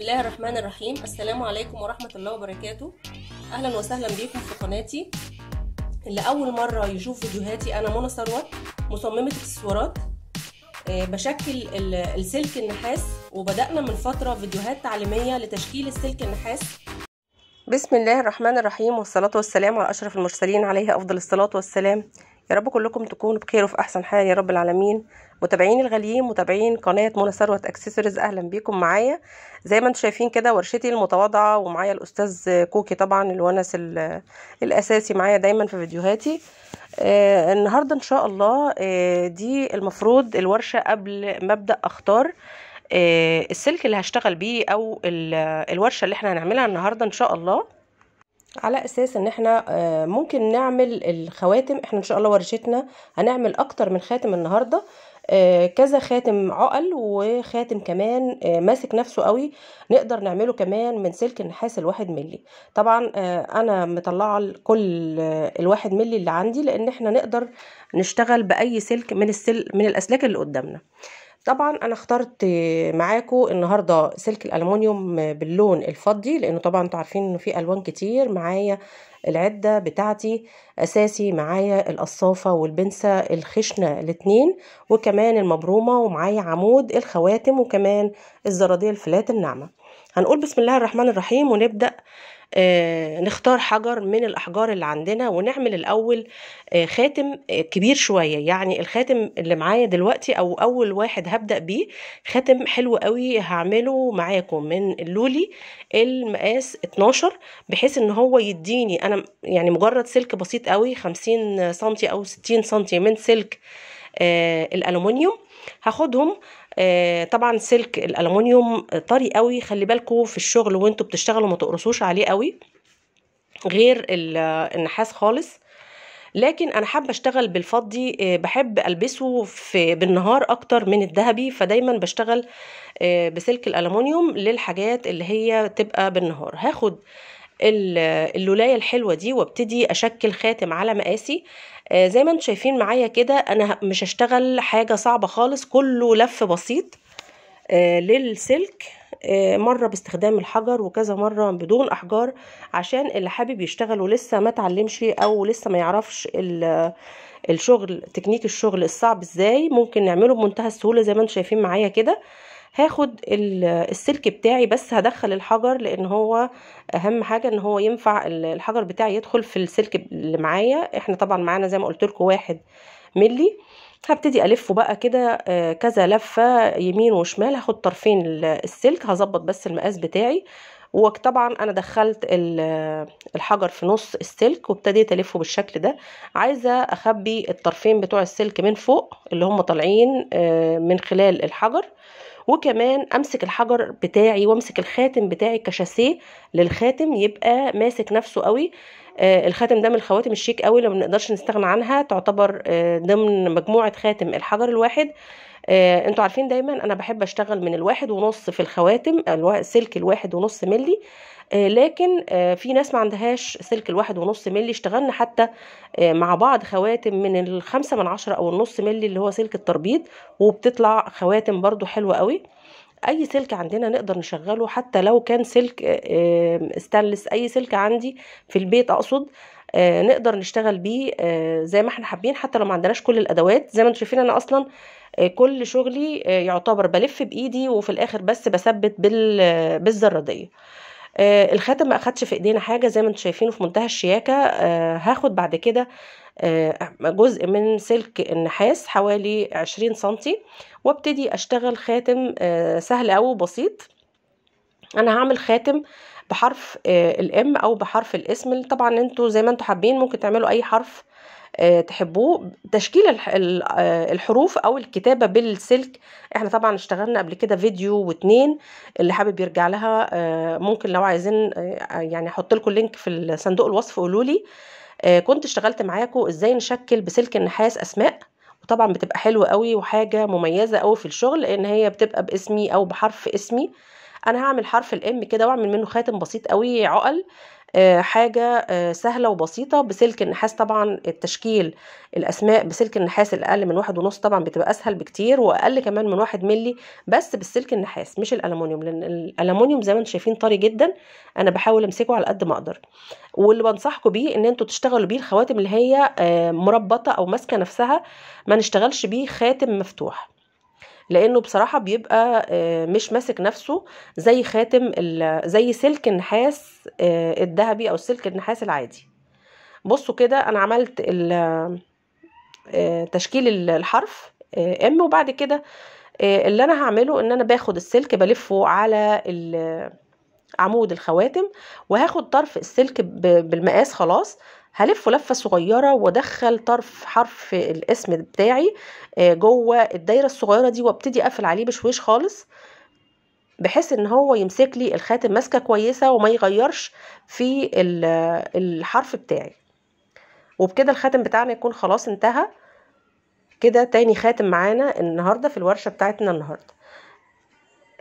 بسم الله الرحمن الرحيم السلام عليكم ورحمة الله وبركاته أهلا وسهلا بيكم في قناتي اللي أول مرة يشوف فيديوهاتي أنا منى ثروت مصممة اكسسوارات آه، بشكل السلك النحاس وبدأنا من فترة فيديوهات تعليمية لتشكيل السلك النحاس بسم الله الرحمن الرحيم والصلاة والسلام على أشرف المرسلين عليه أفضل الصلاة والسلام يا رب كلكم تكونوا بخير وفي احسن حال يا رب العالمين متابعين الغاليين متابعين قناه منى ثروت اكسسوارز اهلا بيكم معايا زي ما انتم شايفين كده ورشتي المتواضعه ومعايا الاستاذ كوكي طبعا الونس الاساسي معايا دايما في فيديوهاتي آه النهارده ان شاء الله آه دي المفروض الورشه قبل مبدا اختار آه السلك اللي هشتغل بيه او الورشه اللي احنا هنعملها النهارده ان شاء الله على اساس ان احنا آه، ممكن نعمل الخواتم احنا ان شاء الله ورشتنا هنعمل اكتر من خاتم النهارده آه، كذا خاتم عقل وخاتم كمان آه، ماسك نفسه قوي نقدر نعمله كمان من سلك النحاس الواحد ملي طبعا انا مطلعه كل الواحد ملي اللي عندي لان احنا نقدر نشتغل باي سلك من السل من الاسلاك اللي قدامنا طبعا انا اخترت معاكم النهارده سلك الالومنيوم باللون الفضي لانه طبعا انتوا عارفين انه في الوان كتير معايا العده بتاعتي اساسي معايا القصافه والبنسه الخشنه الاتنين وكمان المبرومه ومعايا عمود الخواتم وكمان الزراديه الفلات الناعمه هنقول بسم الله الرحمن الرحيم ونبدأ آه، نختار حجر من الأحجار اللي عندنا ونعمل الأول آه، خاتم آه، كبير شوية يعني الخاتم اللي معايا دلوقتي أو أول واحد هبدأ بيه خاتم حلو قوي هعمله معاكم من اللولي المقاس 12 بحيث ان هو يديني أنا يعني مجرد سلك بسيط قوي 50 سنتي أو 60 سنتي من سلك الألومنيوم هاخدهم آه، طبعا سلك الالومنيوم طري قوي خلي بالكم في الشغل وانتوا بتشتغلوا ما تقرصوش عليه قوي غير النحاس خالص لكن انا حابه اشتغل بالفضي آه، بحب البسه في بالنهار اكتر من الذهبي فدايما بشتغل آه، بسلك الالومنيوم للحاجات اللي هي تبقى بالنهار هاخد اللولايه الحلوه دي وابتدي اشكل خاتم على مقاسي آه، زي ما انتم شايفين معايا كده انا مش هشتغل حاجه صعبه خالص كله لف بسيط آه، للسلك آه، مره باستخدام الحجر وكذا مره بدون احجار عشان اللي حابب يشتغل ولسه ما تعلمش او لسه ما يعرفش الشغل تكنيك الشغل الصعب ازاي ممكن نعمله بمنتهى السهوله زي ما انتم شايفين معايا كده هاخد السلك بتاعي بس هدخل الحجر لان هو اهم حاجه ان هو ينفع الحجر بتاعي يدخل في السلك اللي معايا احنا طبعا معانا زي ما قلت لكم واحد ملي هبتدي الفه بقى كده آه، كذا لفه يمين وشمال هاخد طرفين السلك هظبط بس المقاس بتاعي وطبعا انا دخلت الحجر في نص السلك وابتديت الفه بالشكل ده عايزه اخبي الطرفين بتوع السلك من فوق اللي هم طالعين آه، من خلال الحجر وكمان امسك الحجر بتاعي وامسك الخاتم بتاعي كشاسيه للخاتم يبقى ماسك نفسه قوي آه الخاتم ده من الخواتم الشيك قوي لو ما نقدرش نستغنى عنها تعتبر آه ضمن مجموعه خاتم الحجر الواحد آه انتوا عارفين دايما انا بحب اشتغل من الواحد ونص في الخواتم السلك الواحد ونص ملي آه، لكن آه، في ناس ما عندهاش سلك الواحد ونص ملي اشتغلنا حتى آه، مع بعض خواتم من الخمسة من عشرة أو النص ملي اللي هو سلك التربيط وبتطلع خواتم برضو حلوة قوي اي سلك عندنا نقدر نشغله حتى لو كان سلك ستانلس اي سلك عندي في البيت اقصد نقدر نشتغل بيه زي ما احنا حابين حتى لو ما عندناش كل الادوات زي ما انتم شايفين انا اصلا كل شغلي يعتبر بلف بايدي وفي الاخر بس بثبت بالزراديه آه الخاتم ما اخدش في ايدينا حاجه زي ما انتم شايفينه في منتهى الشياكه آه هاخد بعد كده آه جزء من سلك النحاس حوالي 20 سنتي وابتدي اشتغل خاتم آه سهل او بسيط انا هعمل خاتم بحرف آه، الام او بحرف الاسم طبعا انتوا زي ما انتوا حابين ممكن تعملوا اي حرف آه، تحبوه تشكيل آه، الحروف او الكتابه بالسلك احنا طبعا اشتغلنا قبل كده فيديو واتنين اللي حابب يرجع لها آه، ممكن لو عايزين يعني احط لكم لينك في صندوق الوصف قولوا لي كنت اشتغلت معاكم ازاي نشكل بسلك النحاس اسماء وطبعا بتبقى حلوه قوي وحاجه مميزه قوي في الشغل لان هي بتبقى باسمي او بحرف اسمي انا هعمل حرف الام كده واعمل منه خاتم بسيط قوي عقل آه، حاجة آه، سهلة وبسيطة بسلك النحاس طبعا التشكيل الأسماء بسلك النحاس الأقل من واحد ونص طبعا بتبقى أسهل بكتير وأقل كمان من واحد ملي بس بالسلك النحاس مش الألمونيوم لأن الألمونيوم زي ما انتم شايفين طري جدا أنا بحاول أمسكه على قد ما أقدر واللي بنصحكم بيه إن انتوا تشتغلوا بيه الخواتم اللي هي آه، مربطة أو ماسكة نفسها ما نشتغلش بيه خاتم مفتوح لانه بصراحه بيبقى آه، مش ماسك نفسه زي خاتم زي سلك النحاس آه، الذهبي او سلك النحاس العادي بصوا كده انا عملت آه، تشكيل الحرف ام وبعد كده اللي انا هعمله ان انا باخد السلك بلفه على عمود الخواتم وهاخد طرف السلك بالمقاس خلاص هلف لفة صغيرة وادخل طرف حرف الاسم بتاعي آه، جوه الدايرة الصغيرة دي وابتدي اقفل عليه بشويش خالص بحيث ان هو يمسك لي الخاتم ماسكة كويسة وما يغيرش في الحرف بتاعي وبكده الخاتم بتاعنا يكون خلاص انتهى كده تاني خاتم معانا النهاردة في الورشة بتاعتنا النهاردة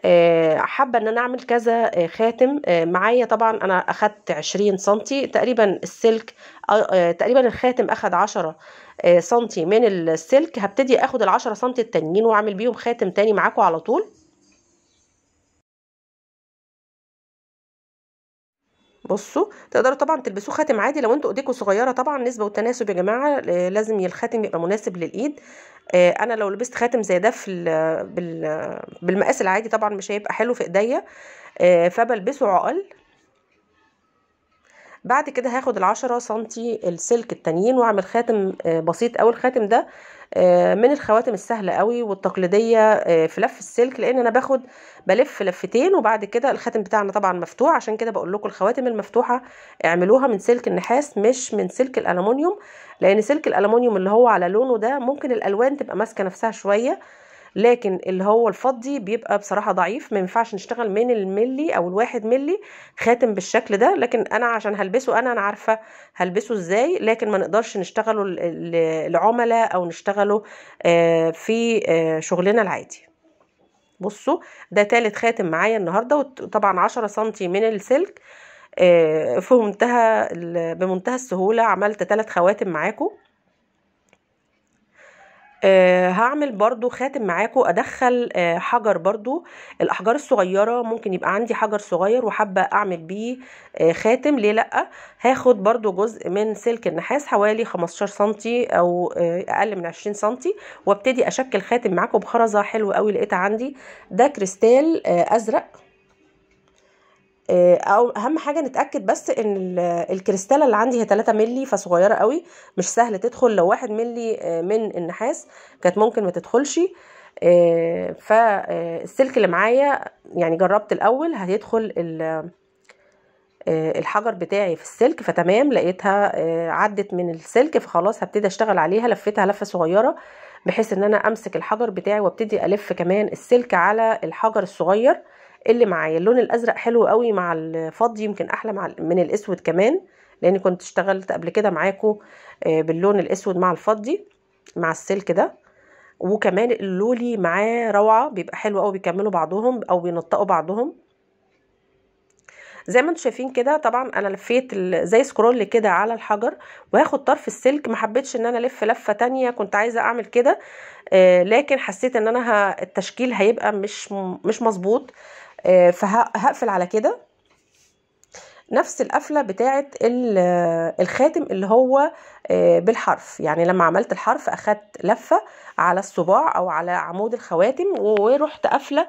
آه، حابه ان انا اعمل كذا آه، خاتم آه، معايا طبعا انا اخدت 20 سنتي تقريبا السلك تقريبا الخاتم اخد 10 سنتي من السلك هبتدي اخد ال 10 سنتي التانيين واعمل بيهم خاتم تاني معاكم على طول بصوا تقدروا طبعا تلبسوه خاتم عادي لو انتوا ايديكم صغيره طبعا نسبه وتناسب يا جماعه آه، لازم الخاتم يبقى مناسب للايد آه، انا لو لبست خاتم زي ده في بالمقاس العادي طبعا مش هيبقى حلو في ايديا آه، فبلبسه عقل بعد كده هاخد العشرة سنتي السلك التانيين واعمل خاتم آه، بسيط اوي الخاتم ده آه، من الخواتم السهله قوي والتقليديه آه، في لف السلك لان انا باخد بلف لفتين وبعد كده الخاتم بتاعنا طبعا مفتوح عشان كده بقول لكم الخواتم المفتوحه اعملوها من سلك النحاس مش من سلك الالومنيوم لان سلك الالومنيوم اللي هو على لونه ده ممكن الالوان تبقى ماسكه نفسها شويه لكن اللي هو الفضي بيبقى بصراحه ضعيف ما ينفعش نشتغل من الملي او الواحد ملي خاتم بالشكل ده لكن انا عشان هلبسه انا انا عارفه هلبسه ازاي لكن ما نقدرش نشتغله العملاء او نشتغله آه، في آه، شغلنا العادي بصوا ده تالت خاتم معايا النهارده وطبعا عشرة سنتي من السلك آه، في منتهى بمنتهى السهوله عملت تلات خواتم معاكم آه هعمل برضو خاتم معاكم ادخل آه حجر برضو الاحجار الصغيره ممكن يبقى عندي حجر صغير وحابه اعمل بيه آه خاتم ليه لا هاخد برضو جزء من سلك النحاس حوالي 15 سنتي او آه، اقل من 20 سنتي وابتدي اشكل خاتم معاكم بخرزه حلوة قوي لقيتها عندي ده كريستال آه، ازرق آه، او اهم حاجه نتاكد بس ان الكريستاله اللي عندي هي 3 مللي فصغيره قوي مش سهل تدخل لو 1 مللي آه، من النحاس كانت ممكن ما تدخلش آه، فالسلك اللي معايا يعني جربت الاول هيدخل الحجر بتاعي في السلك فتمام لقيتها عدت من السلك فخلاص هبتدي اشتغل عليها لفتها لفه صغيره بحيث ان انا امسك الحجر بتاعي وابتدي الف كمان السلك على الحجر الصغير اللي معايا اللون الازرق حلو قوي مع الفضي يمكن احلى مع من الاسود كمان لان كنت اشتغلت قبل كده معاكم آه، باللون الاسود مع الفضي مع السلك ده وكمان اللولي معاه روعه بيبقى حلو قوي بيكملوا بعضهم او بينطقوا بعضهم زي ما انتم شايفين كده طبعا انا لفيت زي سكرول كده على الحجر وهاخد طرف السلك ما حبيتش ان انا الف لفه تانية كنت عايزه اعمل كده آه، لكن حسيت ان انا التشكيل هيبقى مش مش مظبوط آه، فهقفل على كده نفس القفلة بتاعة الخاتم اللي هو آه، بالحرف يعني لما عملت الحرف أخدت لفة على الصباع أو على عمود الخواتم ورحت قافلة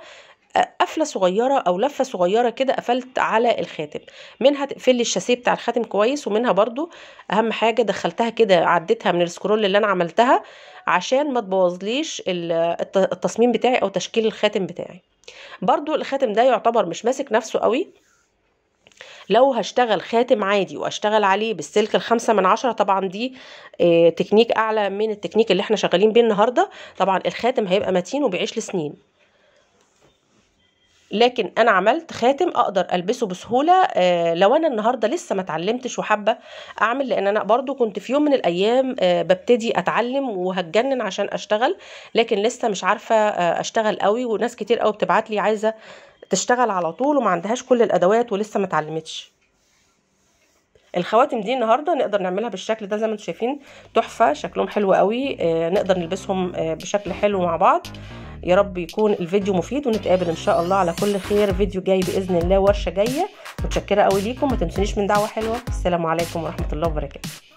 قفله صغيره او لفه صغيره كده قفلت على الخاتم منها تقفلي الشاسيه بتاع الخاتم كويس ومنها برضو اهم حاجه دخلتها كده عديتها من السكرول اللي انا عملتها عشان ما تبوظليش التصميم بتاعي او تشكيل الخاتم بتاعي برضو الخاتم ده يعتبر مش ماسك نفسه قوي لو هشتغل خاتم عادي واشتغل عليه بالسلك الخمسة من عشرة طبعا دي آه، تكنيك اعلى من التكنيك اللي احنا شغالين بيه النهاردة طبعا الخاتم هيبقى متين وبيعيش لسنين لكن انا عملت خاتم اقدر البسه بسهوله آه، لو انا النهارده لسه ما اتعلمتش وحابه اعمل لان انا برضو كنت في يوم من الايام آه، ببتدي اتعلم وهتجنن عشان اشتغل لكن لسه مش عارفه آه، اشتغل قوي وناس كتير قوي بتبعت لي عايزه تشتغل على طول وما عندهاش كل الادوات ولسه ما اتعلمتش الخواتم دي النهارده نقدر نعملها بالشكل ده زي ما انتم شايفين تحفه شكلهم حلو قوي نقدر نلبسهم بشكل حلو مع بعض يا رب يكون الفيديو مفيد ونتقابل ان شاء الله على كل خير فيديو جاي باذن الله ورشه جايه متشكره قوي ليكم ما تنسونيش من دعوه حلوه السلام عليكم ورحمه الله وبركاته